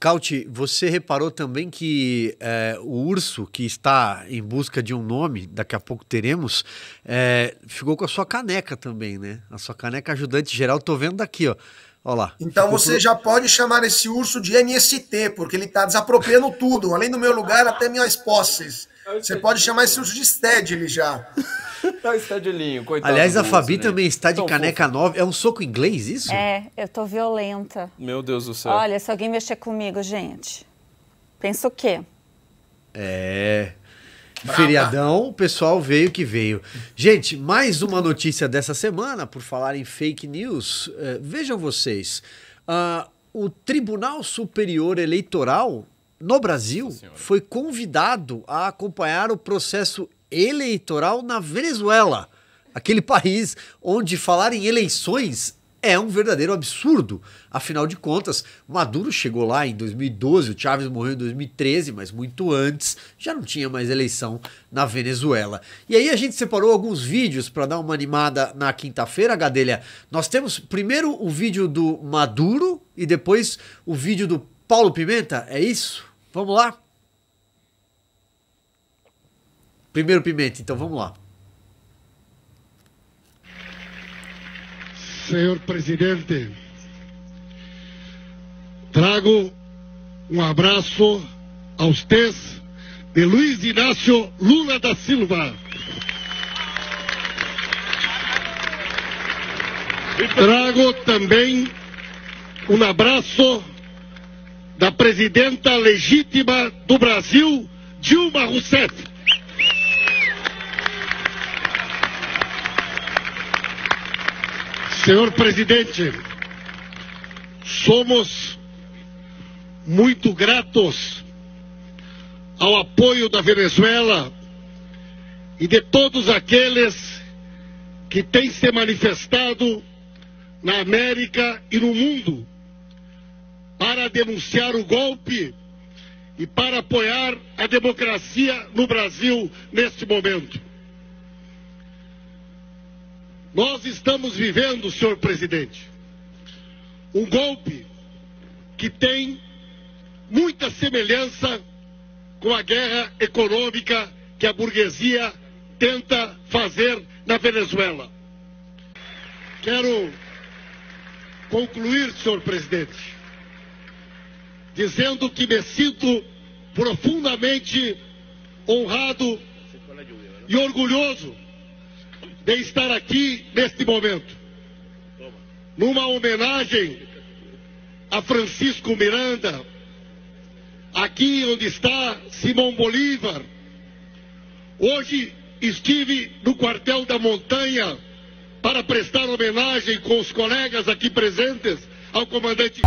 Cauti, você reparou também que é, o urso que está em busca de um nome, daqui a pouco teremos, é, ficou com a sua caneca também, né? A sua caneca ajudante geral, tô vendo daqui, ó. Olha lá. Então você já pode chamar esse urso de NST, porque ele está desapropriando tudo, além do meu lugar, até minhas posses. Você pode chamar esse urso de Stedley já. Tá estadulinho, coitado. Aliás, a Fabi né? também está de Tão caneca fofo. nova. É um soco inglês, isso? É, eu tô violenta. Meu Deus do céu. Olha, se alguém mexer comigo, gente, pensa o quê? É. Brava. Feriadão, o pessoal veio que veio. Gente, mais uma notícia dessa semana, por falar em fake news. Uh, vejam vocês. Uh, o Tribunal Superior Eleitoral no Brasil foi convidado a acompanhar o processo eleitoral na Venezuela, aquele país onde falar em eleições é um verdadeiro absurdo. Afinal de contas, Maduro chegou lá em 2012, o Chávez morreu em 2013, mas muito antes já não tinha mais eleição na Venezuela. E aí a gente separou alguns vídeos para dar uma animada na quinta-feira, Gadelha. Nós temos primeiro o vídeo do Maduro e depois o vídeo do Paulo Pimenta, é isso? Vamos lá? Primeiro Pimenta, então vamos lá. Senhor presidente, trago um abraço aos teus de Luiz Inácio Lula da Silva. Trago também um abraço da presidenta legítima do Brasil, Dilma Rousseff. Senhor presidente, somos muito gratos ao apoio da Venezuela e de todos aqueles que têm se manifestado na América e no mundo para denunciar o golpe e para apoiar a democracia no Brasil neste momento. Nós estamos vivendo, senhor presidente, um golpe que tem muita semelhança com a guerra econômica que a burguesia tenta fazer na Venezuela. Quero concluir, senhor presidente, dizendo que me sinto profundamente honrado e orgulhoso de estar aqui neste momento, numa homenagem a Francisco Miranda, aqui onde está Simão Bolívar. Hoje estive no quartel da Montanha para prestar homenagem com os colegas aqui presentes ao comandante.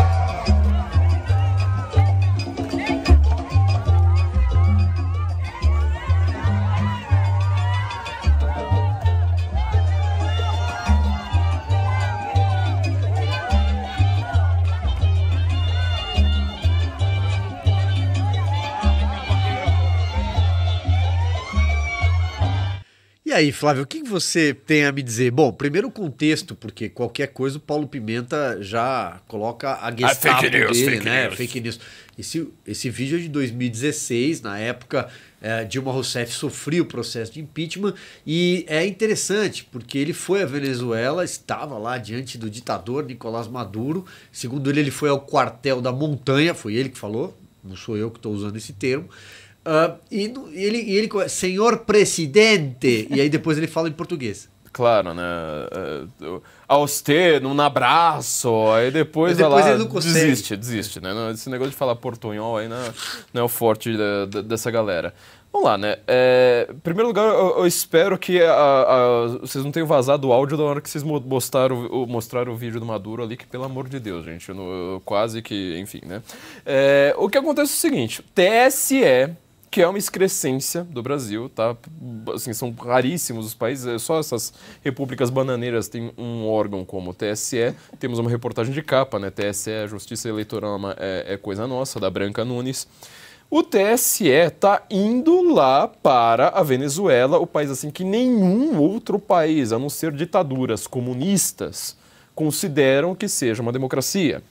aí, Flávio, o que você tem a me dizer? Bom, primeiro o contexto, porque qualquer coisa o Paulo Pimenta já coloca a ah, Gestapo fake news, dele, fake né? News. Fake news. Esse, esse vídeo é de 2016, na época é, Dilma Rousseff sofreu o processo de impeachment e é interessante porque ele foi à Venezuela, estava lá diante do ditador Nicolás Maduro. Segundo ele, ele foi ao quartel da montanha, foi ele que falou, não sou eu que estou usando esse termo. Uh, e ele, ele, senhor presidente, e aí depois ele fala em português. Claro, né? Uh, aos ter, abraço, aí depois, depois ela desiste, desiste, né? Esse negócio de falar portunhol aí não, é, não é o forte dessa galera. Vamos lá, né? É, em primeiro lugar, eu, eu espero que a, a, vocês não tenham vazado o áudio da hora que vocês mostraram, mostraram o vídeo do Maduro ali, que pelo amor de Deus, gente, eu, eu, quase que, enfim, né? É, o que acontece é o seguinte: TSE que é uma excrescência do Brasil, tá? Assim, são raríssimos os países, é só essas repúblicas bananeiras têm um órgão como o TSE. Temos uma reportagem de capa, né? TSE, Justiça Eleitoral é, é, é coisa nossa, da Branca Nunes. O TSE está indo lá para a Venezuela, o país assim que nenhum outro país, a não ser ditaduras comunistas, consideram que seja uma democracia.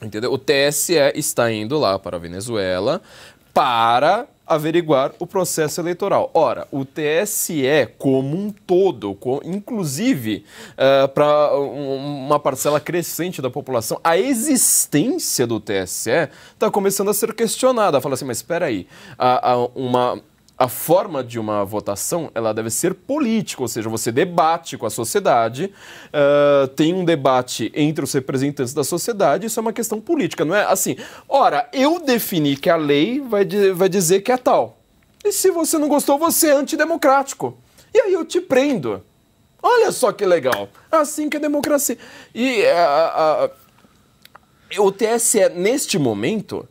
Entendeu? O TSE está indo lá para a Venezuela para averiguar o processo eleitoral. Ora, o TSE como um todo, inclusive uh, eh, para uma parcela crescente da população, a existência do TSE está começando a ser questionada. Fala assim, mas espera aí, uma a forma de uma votação ela deve ser política, ou seja, você debate com a sociedade, uh, tem um debate entre os representantes da sociedade, isso é uma questão política, não é assim, ora, eu defini que a lei vai, vai dizer que é tal. E se você não gostou, você é antidemocrático. E aí eu te prendo. Olha só que legal. Assim que é democracia. E eh, o TSE, neste momento,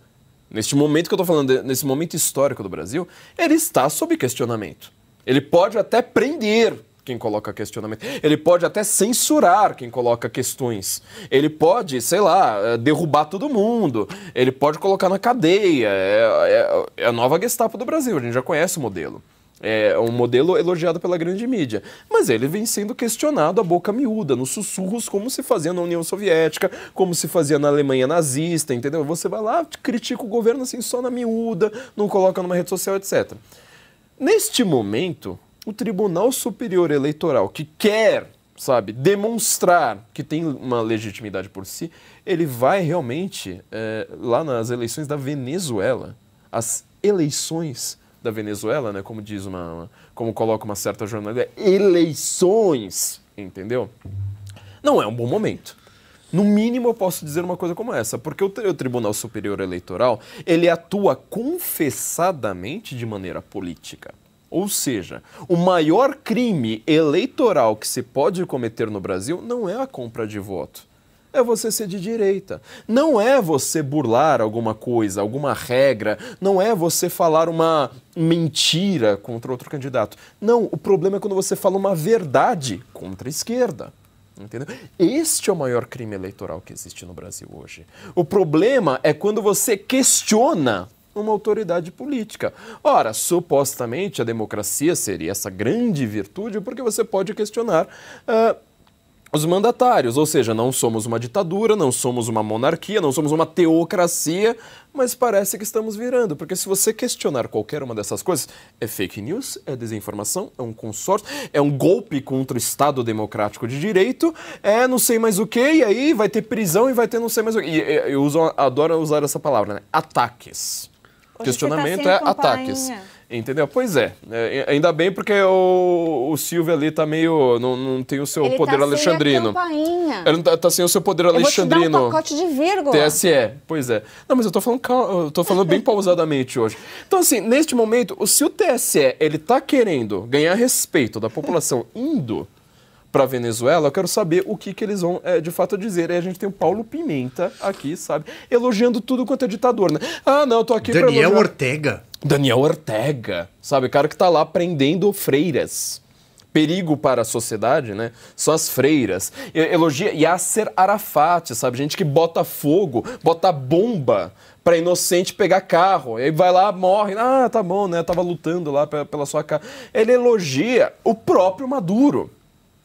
neste momento que eu estou falando, nesse momento histórico do Brasil, ele está sob questionamento. Ele pode até prender quem coloca questionamento. Ele pode até censurar quem coloca questões. Ele pode, sei lá, eh, derrubar todo mundo. Ele pode colocar na cadeia. É, é, é a nova Gestapo do Brasil, a gente já conhece o modelo. É um modelo elogiado pela grande mídia. Mas ele vem sendo questionado a boca miúda, nos sussurros, como se fazia na União Soviética, como se fazia na Alemanha nazista, entendeu? Você vai lá, critica o governo assim só na miúda, não coloca numa rede social, etc. Neste momento, o Tribunal Superior Eleitoral, que quer sabe, demonstrar que tem uma legitimidade por si, ele vai realmente, é, lá nas eleições da Venezuela, as eleições da Venezuela, né? Como diz uma, uma como coloca uma certa jornalista, é eleições, entendeu? Não é um bom momento. No mínimo eu posso dizer uma coisa como essa, porque o, o Tribunal Superior Eleitoral, ele atua confessadamente de maneira política. Ou seja, o maior crime eleitoral que se pode cometer no Brasil não é a compra de voto é você ser de direita. Não é você burlar alguma coisa, alguma regra, não é você falar uma mentira contra outro candidato. Não, o problema é quando você fala uma verdade contra a esquerda. Entendeu? Este é o maior crime eleitoral que existe no Brasil hoje. O problema é quando você questiona uma autoridade política. Ora, supostamente a democracia seria essa grande virtude porque você pode questionar uh, os mandatários, ou seja, não somos uma ditadura, não somos uma monarquia, não somos uma teocracia, mas parece que estamos virando, porque se você questionar qualquer uma dessas coisas, é fake news, é desinformação, é um consórcio, é um golpe contra o Estado democrático de direito, é não sei mais o que, e aí vai ter prisão e vai ter não sei mais o que. E eu uso, adoro usar essa palavra, né? Ataques. Hoje tá Questionamento tá é ataques. Entendeu? Pois é. é. ainda bem porque o, o Silvio ali tá meio. Não, não tem o seu Ele tá poder tá alexandrino. Sem a campainha. Ele tá, tá sem o seu poder eu Vou te um pacote de vírgula. TSE, pois é. Não, mas eu tô falando, eu tô falando bem pausadamente hoje. Então, assim, neste momento, se o TSE ele tá querendo ganhar respeito da população indo para a Venezuela, eu quero saber o que, que eles vão é, de fato dizer. Aí a gente tem o Paulo Pimenta aqui, sabe? Elogiando tudo quanto é ditador, né? Ah, não, tô aqui Daniel pra elogiar... Ortega. Daniel Ortega, sabe? O cara que tá lá prendendo freiras. Perigo para a sociedade, né? São as freiras. Elogia Yasser Arafat, sabe? Gente que bota fogo, bota bomba para inocente pegar carro. E aí vai lá, morre. Ah, tá bom, né? Tava lutando lá pela sua casa. Ele elogia o próprio Maduro,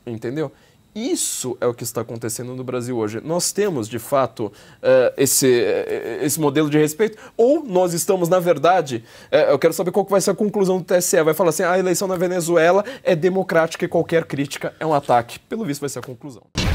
entendeu? Isso é o que está acontecendo no Brasil hoje. Nós temos, de fato, uh, esse, uh, esse modelo de respeito? Ou nós estamos, na verdade, uh, eu quero saber qual que vai ser a conclusão do TSE. Vai falar assim: ah, a eleição na Venezuela é democrática e qualquer crítica é um ataque. Pelo visto, vai ser a conclusão.